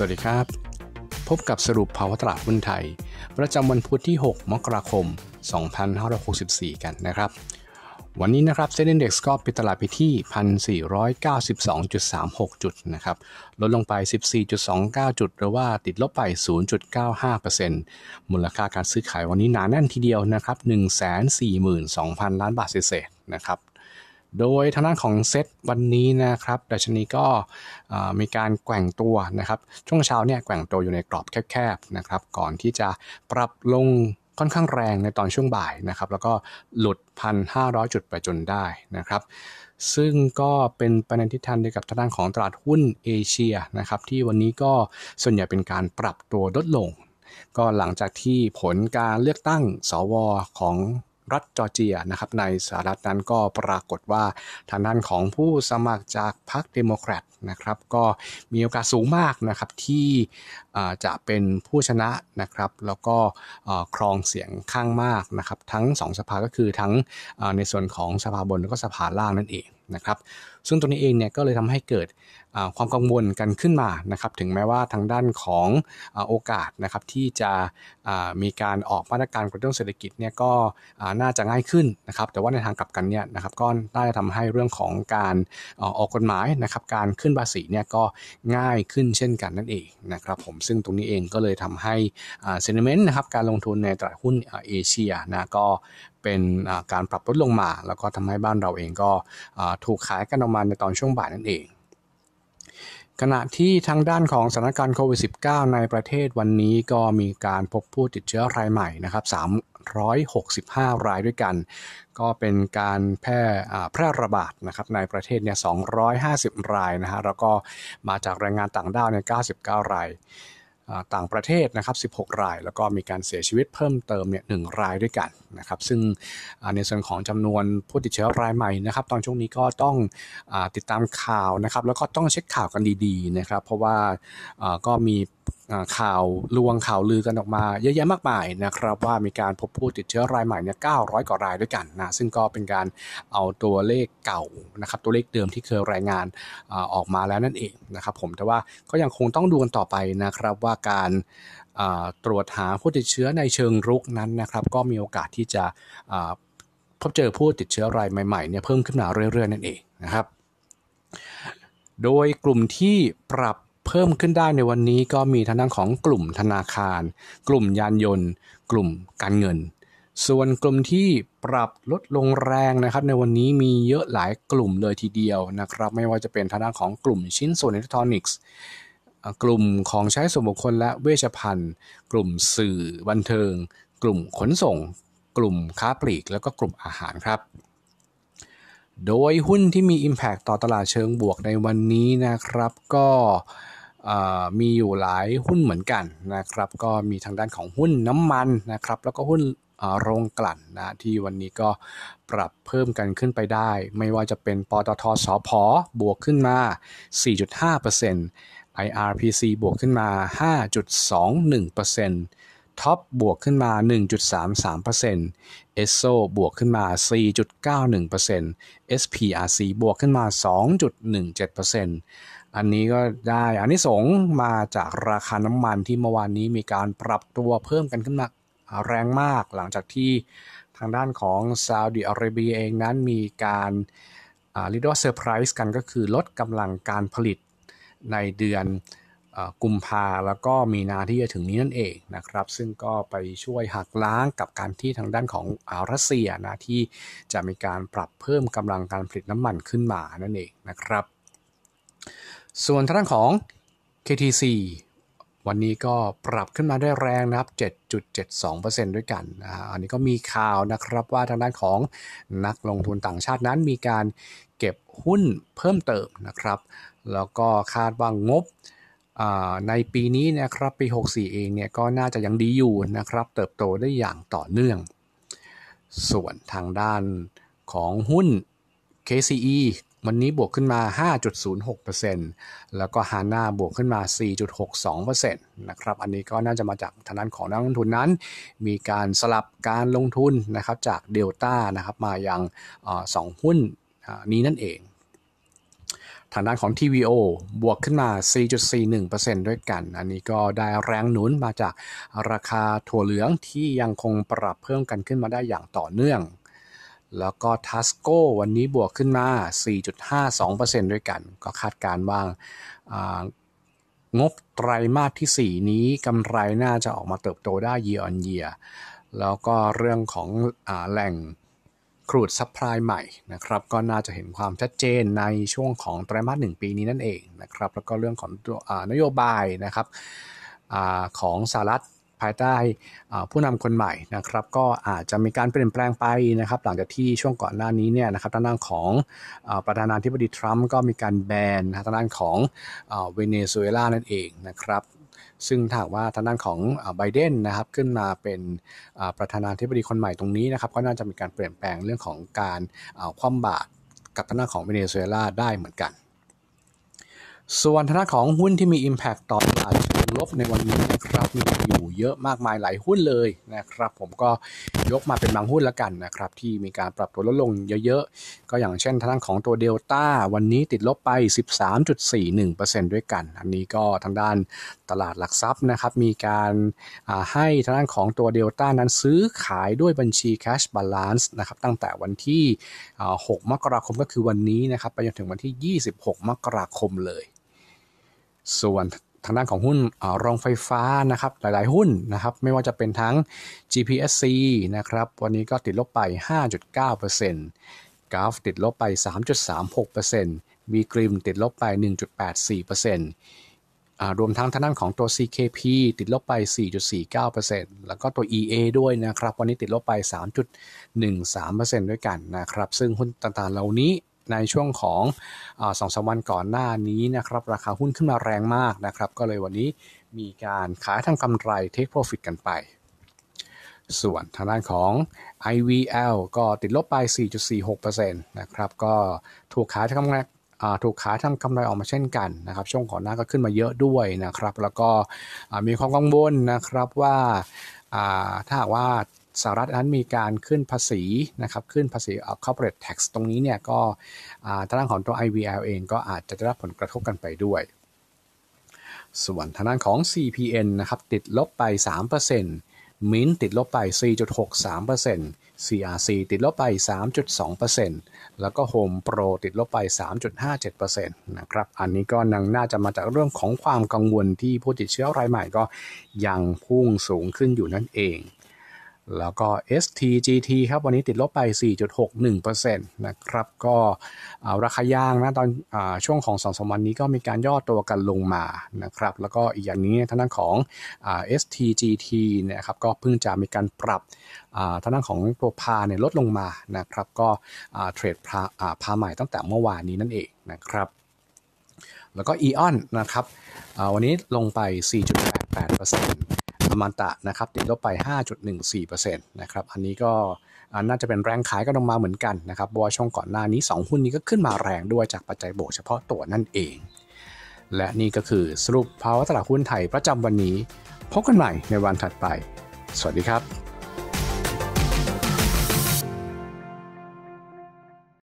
สวัสดีครับ พบกับสรุปภาวะตลาดหุ้นไทย ประจำวันพุธที่ 6 มกราคม 2564 กันนะครับ วันนี้นะครับเซ็นดีเด็กซ์ก็ปิดตลาดไปที่ 1,492.36 จุดนะครับ ลดลงไป 14.29 จุดหรือว่าติดลบไป 0.95%มูลค่าการซื้อขายวันนี้หนาแน่นทีเดียวนะครับ 142,000 ล้านบาทเศษนะครับโดยทางด้านของเซตวันนี้นะครับดัชนีก็มีการแกว่งตัวนะครับช่วงเช้าเนี่ยแกว่งตัวอยู่ในกรอบแคบๆนะครับก่อนที่จะปรับลงค่อนข้างแรงในตอนช่วงบ่ายนะครับแล้วก็หลุด 1,500 จุดไปจนได้นะครับ ซึ่งก็เป็นประเด็นที่ทันเดียวกับทางด้านของ ตลาดหุ้นเอเชียนะครับที่วันนี้ก็ส่วนใหญ่เป็นการปรับตัวลดลง ก็หลังจากที่ผลการเลือกตั้งสว ของรัฐจอร์เจียนะครับในสหรัฐนั้นก็ปรากฏว่าทางด้านของผู้สมัครจากพรรคเดโมแครตนะครับก็มีโอกาสสูงมากนะครับที่จะเป็นผู้ชนะนะครับแล้วก็ครองเสียงข้างมากนะครับทั้ง 2 สภาก็คือทั้งในส่วนของสภาบนแล้วก็สภาล่างนั่นเองนะครับซึ่งตรงนี้เองเนี่ยก็เลยทำให้เกิดความกังวลกันขึ้นมานะครับถึงแม้ว่าทางด้านของโอกาสนะครับที่จะมีการออกมาตรการกระตุ้นเศรษฐกิจเนี่ยก็น่าจะง่ายขึ้นนะครับแต่ว่าในทางกลับกันเนี่ยนะครับก็ได้ทํทำให้เรื่องของการออกกฎหมายนะครับการขึ้นภาษีเนี่ยก็ง่ายขึ้นเช่นกันนั่นเองนะครับผมซึ่งตรงนี้เองก็เลยทำให้เซนิเมนต์นะครับการลงทุนในตลาดหุ้นเอเชียนะก็เป็นการปรับลดลงมา แล้วก็ทำให้บ้านเราเองก็ถูกขายกันออกมาในตอนช่วงบ่ายนั่นเอง ขณะที่ทางด้านของสถานการณ์โควิด -19 ในประเทศวันนี้ก็มีการพบผู้ติดเชื้อรายใหม่นะครับ 365 รายด้วยกัน ก็เป็นการแพร่แพร่ระบาดนะครับในประเทศเนี่ย250 รายนะฮะแล้วก็มาจากแรงงานต่างด้าวเนี่ย99 รายต่างประเทศนะครับ 16 ราย แล้วก็มีการเสียชีวิตเพิ่มเติมเนี่ยหรายด้วยกันนะครับ ซึ่งในส่วนของจำนวนผู้ติดเชื้อรายใหม่นะครับ ตอนช่วงนี้ก็ต้องอติดตามข่าวนะครับ แล้วก็ต้องเช็คข่าวกันดีๆนะครับ เพราะว่าก็มีข่าวลวงข่าวลือกันออกมาเยอะแยะมากมายนะครับว่ามีการพบผู้ติดเชื้อรายใหม่เนี่ยเก้าร้อยกว่ารายด้วยกันนะซึ่งก็เป็นการเอาตัวเลขเก่านะครับตัวเลขเดิมที่เคยรายงานออกมาแล้วนั่นเองนะครับผมแต่ว่าก็ยังคงต้องดูกันต่อไปนะครับว่าการตรวจหาผู้ติดเชื้อในเชิงรุกนั้นนะครับ ก็มีโอกาสที่จะพบเจอผู้ติดเชื้อรายใหม่ๆเนี่ยเพิ่มขึ้นมาเรื่อยๆนั่นเองนะครับ โดยกลุ่มที่ปรับเพิ่มขึ้นได้ในวันนี้ก็มีทางด้านของกลุ่มธนาคาร กลุ่มยานยนต์ กลุ่มการเงิน ส่วนกลุ่มที่ปรับลดลงแรงนะครับ ในวันนี้มีเยอะหลายกลุ่มเลยทีเดียวนะครับไม่ว่าจะเป็นทางด้านของกลุ่มชิ้นส่วนอิเล็กทรอนิกส์ กลุ่มของใช้ส่วนบุคคล และเวชภัณฑ์ กลุ่มสื่อบันเทิง กลุ่มขนส่งกลุ่มค้าปลีก แล้วก็กลุ่มอาหารครับโดยหุ้นที่มี Impact ต่อตลาดเชิงบวกในวันนี้นะครับก็มีอยู่หลายหุ้นเหมือนกันนะครับ ก็มีทางด้านของหุ้นน้ำมันนะครับ แล้วก็หุ้นโรงกลั่นนะ ที่วันนี้ก็ปรับเพิ่มกันขึ้นไปได้ ไม่ว่าจะเป็นปตทสอพอบวกขึ้นมา 4.5% IRPC บวกขึ้นมา 5.21%ท็อปบวกขึ้นมา 1.33% eso บวกขึ้นมา 4.91% SPRC บวกขึ้นมา 2.17%อันนี้ก็ได้ อันนี้สงมาจากราคาน้ำมันที่เมื่อวานนี้มีการปรับตัวเพิ่มกันขึ้นมาแรงมาก หลังจากที่ทางด้านของซาอุดิอาระเบียเองนั้นมีการลิดว่าเซอร์ไพรส์กันก็คือลดกำลังการผลิตในเดือนกุมภาแล้วก็มีนาที่จะถึงนี้นั่นเองนะครับ ซึ่งก็ไปช่วยหักล้างกับการที่ทางด้านของอารัสเซียนะที่จะมีการปรับเพิ่มกำลังการผลิตน้ำมันขึ้นมานั่นเองนะครับส่วนทางด้านของ KTC วันนี้ก็ปรับขึ้นมาได้แรงนะครับ 7.72%ด้วยกันนะอันนี้ก็มีข่าวนะครับว่าทางด้านของนักลงทุนต่างชาตินั้นมีการเก็บหุ้นเพิ่มเติมนะครับแล้วก็คาดว่างบในปีนี้นะครับปี 64 เองเนี่ยก็น่าจะยังดีอยู่นะครับเติบโตได้อย่างต่อเนื่อง ส่วนทางด้านของหุ้น KCE วันนี้บวกขึ้นมา 5.06%แล้วก็ฮาน่าบวกขึ้นมา 4.62%นะครับ อันนี้ก็น่าจะมาจากทางด้านของนักลงทุนนั้น มีการสลับการลงทุนนะครับจากเดลต้านะครับมายังสองหุ้นนี้นั่นเองทางด้านของ TVO บวกขึ้นมา4.41%ด้วยกัน อันนี้ก็ได้แรงหนุนมาจากราคาถั่วเหลืองที่ยังคงปรับเพิ่มกันขึ้นมาได้อย่างต่อเนื่องแล้วก็ทัสโกวันนี้บวกขึ้นมา 4.52%ด้วยกัน ก็คาดการว่างงบไตรมาสที่ 4 นี้กำไรน่าจะออกมาเติบโตได้ year on year แล้วก็เรื่องของอแหล่งครูดซัพพลายใหม่นะครับ ก็น่าจะเห็นความชัดเจนในช่วงของไตรมาสหนึ่งปีนี้นั่นเองนะครับ แล้วก็เรื่องของนโยบายนะครับอของสหรัฐภายใต้ผู้นำคนใหม่นะครับก็อาจจะมีการเปลี่ยนแปลงไปนะครับหลังจากที่ช่วงก่อนหน้านี้เนี่ยนะครับด้านของประธานาธิบดีทรัมป์ก็มีการแบนทางด้านของเวเนซุเอลานั่นเองนะครับซึ่งถากว่าทางด้านของไบเดนนะครับขึ้นมาเป็นประธานาธิบดีคนใหม่ตรงนี้นะครับก็น่าจะมีการเปลี่ยนแปลงเรื่องของการคว่ำบาตรกับทางด้านของเวเนซุเอลาได้เหมือนกันส่วนทางด้านของหุ้นที่มี Impact ต่อตลาดงลบในวันนี้นะครับมีอยู่เยอะมากมายหลายหุ้นเลยนะครับผมก็ยกมาเป็นบางหุ้นละกันนะครับที่มีการปรับตัวลดลงเยอะๆก็อย่างเช่นทางของตัวเดลต้าวันนี้ติดลบไป 13.41%ด้วยกัน อันนี้ก็ทางด้านตลาดหลักทรัพย์นะครับมีการให้ทางของตัวเดลต้านั้นซื้อขายด้วยบัญชี Cash Balance นะครับตั้งแต่วันที่ 6 มกราคมก็คือวันนี้นะครับไปจนถึงวันที่ 26 มกราคมเลย ส่วนทางด้านของหุ้นโรงไฟฟ้านะครับหลายๆหุ้นนะครับไม่ว่าจะเป็นทั้ง GPSC นะครับวันนี้ก็ติดลบไป 5.9%กราฟติดลบไป 3.36%มีกริมติดลบไป 1.84%รวมทั้งทางด้านของตัว CKP ติดลบไป 4.49%แล้วก็ตัว EA ด้วยนะครับ วันนี้ติดลบไป 3.13%ด้วยกันนะครับ ซึ่งหุ้นต่างๆเหล่านี้ในช่วงของสองสวันก่อนหน้านี้นะครับราคาหุ้นขึ้นมาแรงมากนะครับก็เลยวันนี้มีการขายทำกำไรเทคโปรฟิตกันไป ส่วนทางด้านของ IVL ก็ติดลบไป 4.46%นะครับก็ถูกขายทงกำไรถูกขายทำกำไรออกมาเช่นกันนะครับช่วงก่อนหน้าก็ขึ้นมาเยอะด้วยนะครับแล้วก็มีความกังวลนะครับว่าถ้าหากว่าสหรัฐนั้นมีการขึ้นภาษีนะครับขึ้นภาษี corporate tax ตรงนี้เนี่ย ก็ทางของตัว IVL เองก็อาจจะได้รับผลกระทบกันไปด้วย ส่วนทางด้านของ CPN นะครับติดลบไป 3%มินติดลบไป 4.63% CRC ติดลบไป 3.2%แล้วก็ Home Pro ติดลบไป 3.57%นะครับ อันนี้ก็นังน่าจะมาจากเรื่องของความกังวลที่ผู้ติดเชื้อรายใหม่ก็ยังพุ่งสูงขึ้นอยู่นั่นเองแล้วก็ STGT ครับวันนี้ติดลบไป 4.61%นะครับก็ราคายางนะตอนอช่วงของสองสมวันนี้ก็มีการย่อตัวกันลงมานะครับแล้วก็อีกอย่างนี้ทางด้านของ STGT นะครับก็เพิ่งจะมีการปรับทางด้านของตัวพาเนี่ยลดลงมานะครับก็เทรดพาพาใหม่ตั้งแต่เมื่อวานนี้นั่นเองนะครับแล้วก็อีออนนะครับวันนี้ลงไป 4.88%มันตะนะครับติดลบไป 5.14%นะครับอันนี้ก็น่าจะเป็นแรงขายก็ลงมาเหมือนกันนะครับบัว่าช่องก่อนหน้านี้ 2 หุ้นนี้ก็ขึ้นมาแรงด้วยจากปัจจัยบวกเฉพาะตัวนั่นเอง และนี่ก็คือสรุปภาวะตลาดหุ้นไทยประจำวันนี้พบกันใหม่ในวันถัดไป สวัสดีครับ